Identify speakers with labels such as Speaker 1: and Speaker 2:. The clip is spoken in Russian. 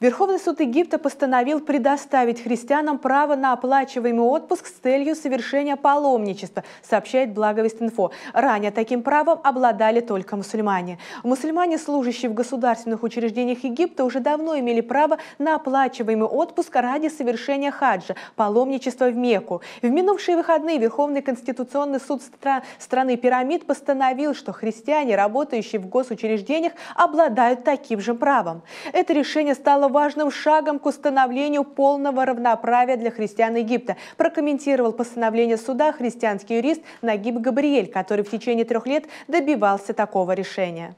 Speaker 1: Верховный суд Египта постановил предоставить христианам право на оплачиваемый отпуск с целью совершения паломничества, сообщает Благовестинфо. Ранее таким правом обладали только мусульмане. Мусульмане, служащие в государственных учреждениях Египта, уже давно имели право на оплачиваемый отпуск ради совершения хаджа, паломничества в Мекку. В минувшие выходные Верховный Конституционный суд страны пирамид постановил, что христиане, работающие в госучреждениях, обладают таким же правом. Это решение стало стало важным шагом к установлению полного равноправия для христиан Египта, прокомментировал постановление суда христианский юрист Нагиб Габриэль, который в течение трех лет добивался такого решения.